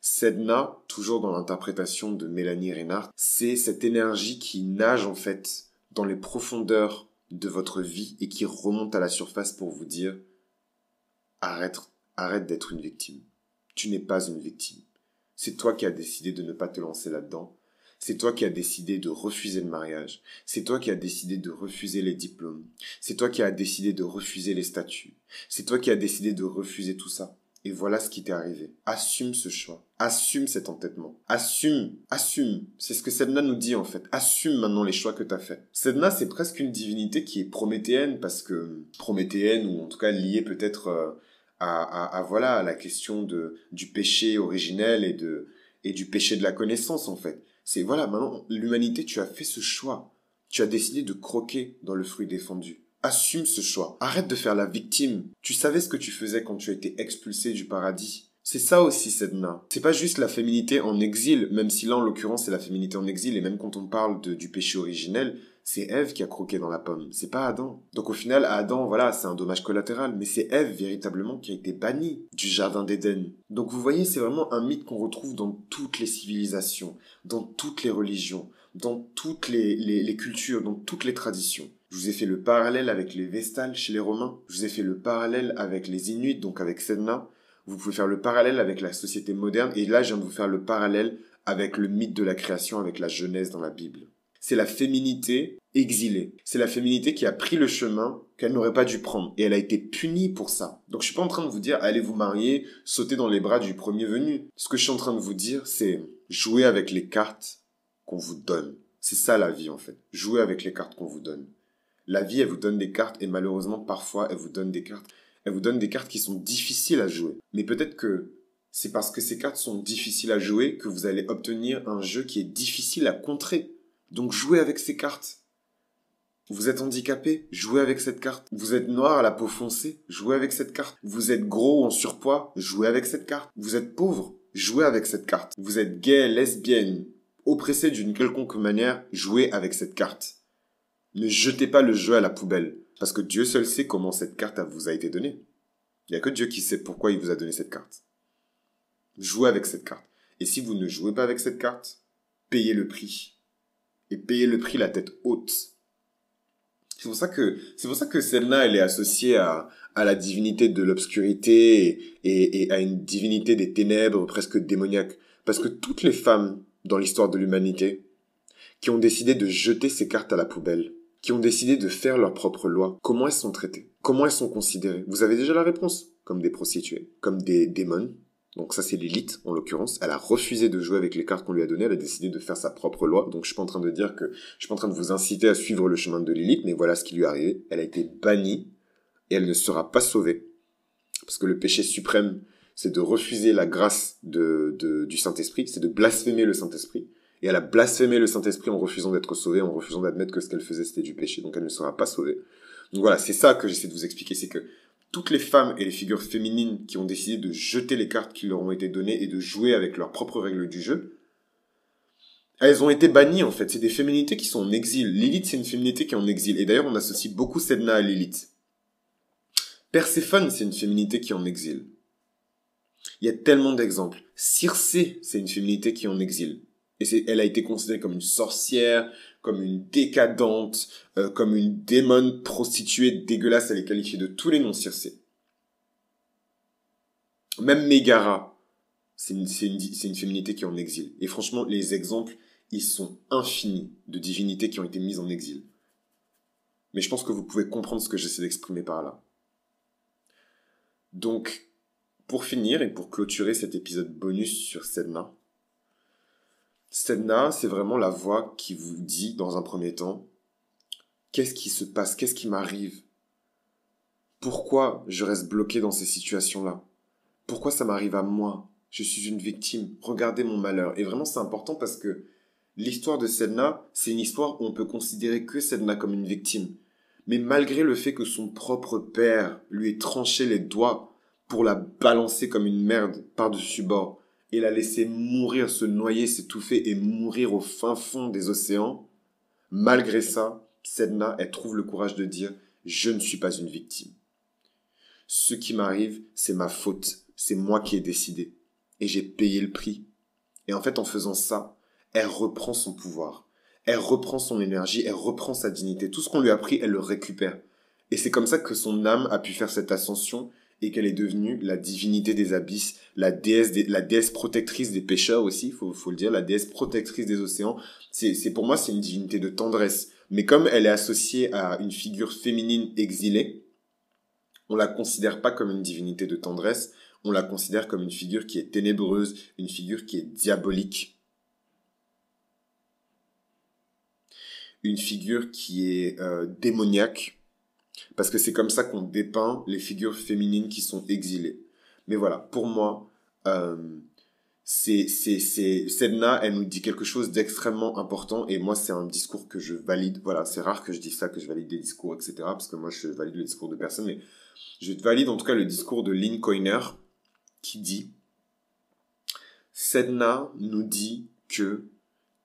Sedna, toujours dans l'interprétation de Mélanie Renard, c'est cette énergie qui nage en fait dans les profondeurs de votre vie et qui remonte à la surface pour vous dire arrête, arrête d'être une victime. Tu n'es pas une victime. C'est toi qui as décidé de ne pas te lancer là-dedans c'est toi qui as décidé de refuser le mariage. C'est toi qui as décidé de refuser les diplômes. C'est toi qui as décidé de refuser les statuts. C'est toi qui as décidé de refuser tout ça. Et voilà ce qui t'est arrivé. Assume ce choix. Assume cet entêtement. Assume. Assume. C'est ce que Sedna nous dit en fait. Assume maintenant les choix que t'as fait. Sedna, c'est presque une divinité qui est prométhéenne parce que prométhéenne ou en tout cas liée peut-être euh, à, voilà la question du péché originel et de et du péché de la connaissance en fait. C'est voilà, maintenant, l'humanité, tu as fait ce choix. Tu as décidé de croquer dans le fruit défendu. Assume ce choix. Arrête de faire la victime. Tu savais ce que tu faisais quand tu as été expulsé du paradis. C'est ça aussi, Sedna. C'est pas juste la féminité en exil, même si là, en l'occurrence, c'est la féminité en exil, et même quand on parle du péché originel, c'est Ève qui a croqué dans la pomme, c'est pas Adam. Donc au final, Adam, voilà, c'est un dommage collatéral, mais c'est Ève véritablement qui a été bannie du Jardin d'Éden. Donc vous voyez, c'est vraiment un mythe qu'on retrouve dans toutes les civilisations, dans toutes les religions, dans toutes les, cultures, dans toutes les traditions. Je vous ai fait le parallèle avec les Vestales chez les Romains, je vous ai fait le parallèle avec les Inuits, donc avec Sedna, vous pouvez faire le parallèle avec la société moderne, et là je viens de vous faire le parallèle avec le mythe de la création, avec la Genèse dans la Bible c'est la féminité exilée. C'est la féminité qui a pris le chemin qu'elle n'aurait pas dû prendre. Et elle a été punie pour ça. Donc je suis pas en train de vous dire, allez vous marier, sautez dans les bras du premier venu. Ce que je suis en train de vous dire, c'est jouer avec les cartes qu'on vous donne. C'est ça la vie en fait. Jouer avec les cartes qu'on vous donne. La vie, elle vous donne des cartes et malheureusement, parfois, elle vous donne des cartes. Elle vous donne des cartes qui sont difficiles à jouer. Mais peut-être que c'est parce que ces cartes sont difficiles à jouer que vous allez obtenir un jeu qui est difficile à contrer. Donc jouez avec ces cartes. Vous êtes handicapé, jouez avec cette carte. Vous êtes noir à la peau foncée, jouez avec cette carte. Vous êtes gros en surpoids, jouez avec cette carte. Vous êtes pauvre, jouez avec cette carte. Vous êtes gay, lesbienne, oppressé d'une quelconque manière, jouez avec cette carte. Ne jetez pas le jeu à la poubelle, parce que Dieu seul sait comment cette carte vous a été donnée. Il n'y a que Dieu qui sait pourquoi il vous a donné cette carte. Jouez avec cette carte. Et si vous ne jouez pas avec cette carte, payez le prix et payer le prix la tête haute. C'est pour ça que c'est pour ça que celle-là elle est associée à, la divinité de l'obscurité et, à une divinité des ténèbres presque démoniaque parce que toutes les femmes dans l'histoire de l'humanité qui ont décidé de jeter ces cartes à la poubelle, qui ont décidé de faire leur propre loi, comment elles sont traitées, comment elles sont considérées. Vous avez déjà la réponse comme des prostituées, comme des démons, donc ça c'est l'élite en l'occurrence, elle a refusé de jouer avec les cartes qu'on lui a données, elle a décidé de faire sa propre loi. Donc je suis pas en train de dire que je suis pas en train de vous inciter à suivre le chemin de l'élite, mais voilà ce qui lui est arrivé. Elle a été bannie et elle ne sera pas sauvée. Parce que le péché suprême, c'est de refuser la grâce de, du Saint-Esprit, c'est de blasphémer le Saint-Esprit. Et elle a blasphémé le Saint-Esprit en refusant d'être sauvée, en refusant d'admettre que ce qu'elle faisait c'était du péché, donc elle ne sera pas sauvée. Donc voilà, c'est ça que j'essaie de vous expliquer, c'est que toutes les femmes et les figures féminines qui ont décidé de jeter les cartes qui leur ont été données et de jouer avec leurs propres règles du jeu, elles ont été bannies en fait. C'est des féminités qui sont en exil. Lilith, c'est une féminité qui est en exil. Et d'ailleurs, on associe beaucoup Sedna à Lilith. Perséphone, c'est une féminité qui est en exil. Il y a tellement d'exemples. Circé, c'est une féminité qui est en exil. Et elle a été considérée comme une sorcière, comme une décadente, euh, comme une démon prostituée dégueulasse, elle est qualifiée de tous les noms Circé. Même Megara, c'est une, une féminité qui est en exil. Et franchement, les exemples, ils sont infinis de divinités qui ont été mises en exil. Mais je pense que vous pouvez comprendre ce que j'essaie d'exprimer par là. Donc, pour finir et pour clôturer cet épisode bonus sur Sedna, Sedna, c'est vraiment la voix qui vous dit, dans un premier temps, qu'est-ce qui se passe, qu'est-ce qui m'arrive, pourquoi je reste bloqué dans ces situations-là, pourquoi ça m'arrive à moi, je suis une victime, regardez mon malheur. Et vraiment, c'est important parce que l'histoire de Sedna, c'est une histoire où on peut considérer que Sedna comme une victime. Mais malgré le fait que son propre père lui ait tranché les doigts pour la balancer comme une merde par-dessus bord, et a laissé mourir, se noyer, s'étouffer et mourir au fin fond des océans, malgré ça, Sedna, elle trouve le courage de dire Je ne suis pas une victime. Ce qui m'arrive, c'est ma faute, c'est moi qui ai décidé, et j'ai payé le prix. Et en fait, en faisant ça, elle reprend son pouvoir, elle reprend son énergie, elle reprend sa dignité. Tout ce qu'on lui a pris, elle le récupère. Et c'est comme ça que son âme a pu faire cette ascension et qu'elle est devenue la divinité des abysses, la déesse, protectrice des pêcheurs aussi, il faut le dire, la déesse protectrice des océans. C'est, pour moi, c'est une divinité de tendresse. Mais comme elle est associée à une figure féminine exilée, on la considère pas comme une divinité de tendresse, on la considère comme une figure qui est ténébreuse, une figure qui est diabolique. Une figure qui est euh, démoniaque, parce que c'est comme ça qu'on dépeint les figures féminines qui sont exilées. Mais voilà, pour moi, euh, c'est, Sedna, elle nous dit quelque chose d'extrêmement important et moi, c'est un discours que je valide. Voilà, c'est rare que je dise ça, que je valide des discours, etc. Parce que moi, je valide le discours de personne, mais je valide en tout cas le discours de Lynn Coiner qui dit Sedna nous dit que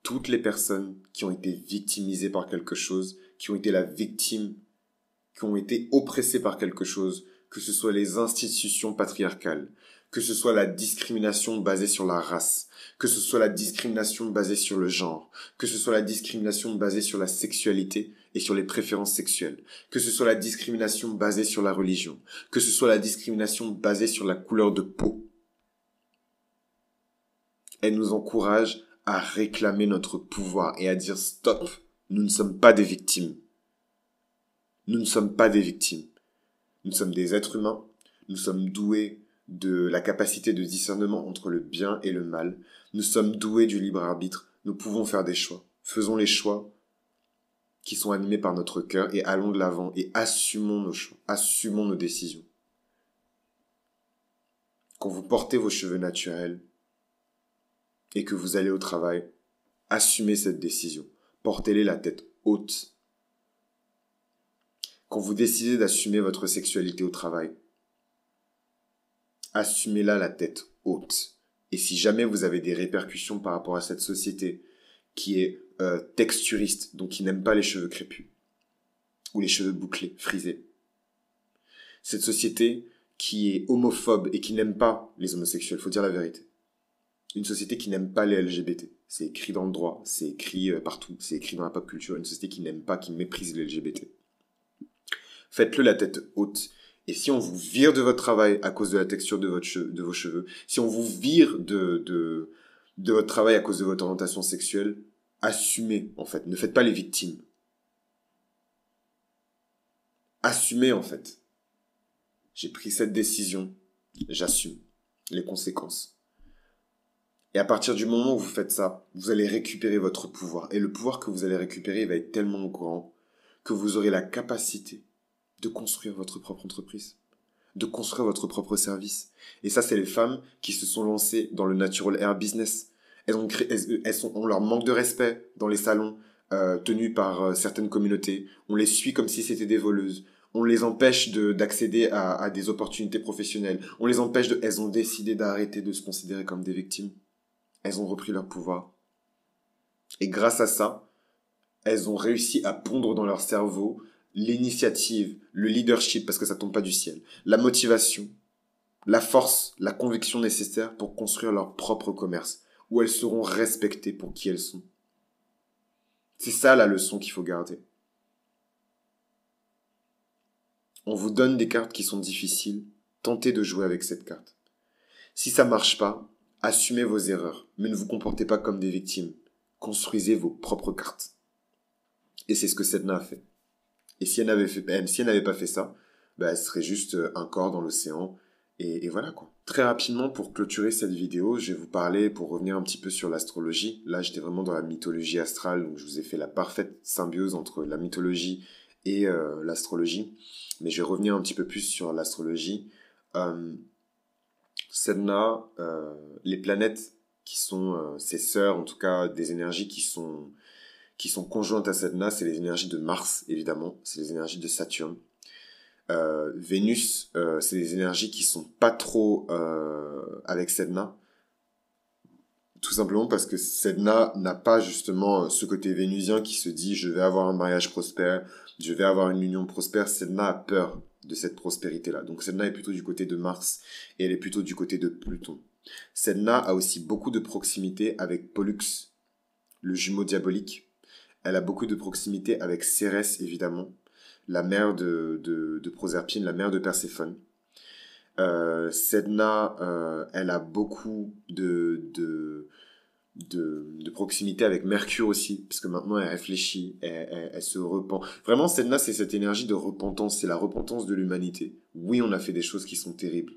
toutes les personnes qui ont été victimisées par quelque chose, qui ont été la victime qui ont été oppressés par quelque chose, que ce soit les institutions patriarcales, que ce soit la discrimination basée sur la race, que ce soit la discrimination basée sur le genre, que ce soit la discrimination basée sur la sexualité et sur les préférences sexuelles, que ce soit la discrimination basée sur la religion, que ce soit la discrimination basée sur la couleur de peau. Elle nous encourage à réclamer notre pouvoir et à dire stop, nous ne sommes pas des victimes. Nous ne sommes pas des victimes. Nous sommes des êtres humains. Nous sommes doués de la capacité de discernement entre le bien et le mal. Nous sommes doués du libre arbitre. Nous pouvons faire des choix. Faisons les choix qui sont animés par notre cœur et allons de l'avant et assumons nos choix, assumons nos décisions. Quand vous portez vos cheveux naturels et que vous allez au travail, assumez cette décision. Portez-les la tête haute quand vous décidez d'assumer votre sexualité au travail, assumez-la la tête haute. Et si jamais vous avez des répercussions par rapport à cette société qui est euh, texturiste, donc qui n'aime pas les cheveux crépus, ou les cheveux bouclés, frisés, cette société qui est homophobe et qui n'aime pas les homosexuels, faut dire la vérité. Une société qui n'aime pas les LGBT. C'est écrit dans le droit, c'est écrit euh, partout, c'est écrit dans la pop culture. Une société qui n'aime pas, qui méprise les LGBT. Faites-le la tête haute. Et si on vous vire de votre travail à cause de la texture de, votre cheveux, de vos cheveux, si on vous vire de, de, de votre travail à cause de votre orientation sexuelle, assumez en fait. Ne faites pas les victimes. Assumez en fait. J'ai pris cette décision, j'assume les conséquences. Et à partir du moment où vous faites ça, vous allez récupérer votre pouvoir. Et le pouvoir que vous allez récupérer va être tellement au courant que vous aurez la capacité de construire votre propre entreprise, de construire votre propre service. Et ça, c'est les femmes qui se sont lancées dans le natural air business. Elles ont, elles, leur manque de respect dans les salons euh, tenus par euh, certaines communautés. On les suit comme si c'était des voleuses. On les empêche d'accéder à, à des opportunités professionnelles. On les empêche de... Elles ont décidé d'arrêter de se considérer comme des victimes. Elles ont repris leur pouvoir. Et grâce à ça, elles ont réussi à pondre dans leur cerveau l'initiative, le leadership, parce que ça tombe pas du ciel, la motivation, la force, la conviction nécessaire pour construire leur propre commerce, où elles seront respectées pour qui elles sont. C'est ça la leçon qu'il faut garder. On vous donne des cartes qui sont difficiles, tentez de jouer avec cette carte. Si ça marche pas, assumez vos erreurs, mais ne vous comportez pas comme des victimes. Construisez vos propres cartes. Et c'est ce que Sedna a fait. Et si elle n'avait même si elle n'avait pas fait ça, bah, elle serait juste euh, un corps dans l'océan. Et, voilà quoi. Très rapidement, pour clôturer cette vidéo, je vais vous parler, pour revenir un petit peu sur l'astrologie. Là, j'étais vraiment dans la mythologie astrale, donc je vous ai fait la parfaite symbiose entre la mythologie et euh, l'astrologie. Mais je vais revenir un petit peu plus sur l'astrologie. Hum, euh, Sedna, les planètes qui sont euh, ses sœurs, en tout cas des énergies qui sont qui sont conjointes à Sedna, c'est les énergies de Mars, évidemment, c'est les énergies de Saturne. Euh, Vénus, euh, c'est les énergies qui sont pas trop euh, avec Sedna. Tout simplement parce que Sedna n'a pas justement ce côté vénusien qui se dit je vais avoir un mariage prospère, je vais avoir une union prospère. Sedna a peur de cette prospérité-là. Donc Sedna est plutôt du côté de Mars et elle est plutôt du côté de Pluton. Sedna a aussi beaucoup de proximité avec Pollux, le jumeau diabolique elle a beaucoup de proximité avec Cérès, évidemment, la mère de, Proserpine, la mère de Perséphone. Euh, Sedna, euh, elle a beaucoup de, de, proximité avec Mercure aussi, parce que maintenant elle réfléchit, elle, elle, se repent. Vraiment, Sedna, c'est cette énergie de repentance, c'est la repentance de l'humanité. Oui, on a fait des choses qui sont terribles.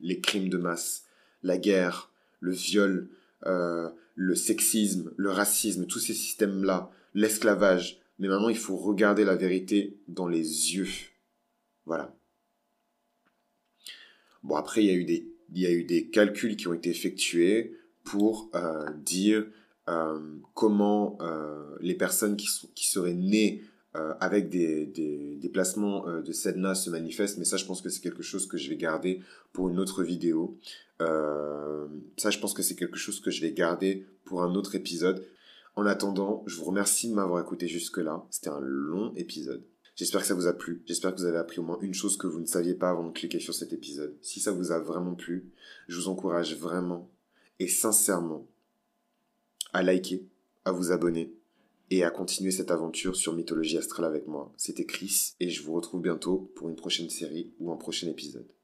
Les crimes de masse, la guerre, le viol, euh, le sexisme, le racisme, tous ces systèmes-là, l'esclavage. Mais maintenant, il faut regarder la vérité dans les yeux. Voilà. Bon, après, il y a eu des, il eu des calculs qui ont été effectués pour euh, dire euh, comment euh, les personnes qui, seraient nées avec des, des, placements de Sedna se manifestent. Mais ça, je pense que c'est quelque chose que je vais garder pour une autre vidéo. ça, je pense que c'est quelque chose que je vais garder pour un autre épisode en attendant, je vous remercie de m'avoir écouté jusque-là. C'était un long épisode. J'espère que ça vous a plu. J'espère que vous avez appris au moins une chose que vous ne saviez pas avant de cliquer sur cet épisode. Si ça vous a vraiment plu, je vous encourage vraiment et sincèrement à liker, à vous abonner et à continuer cette aventure sur Mythologie Astrale avec moi. C'était Chris et je vous retrouve bientôt pour une prochaine série ou un prochain épisode.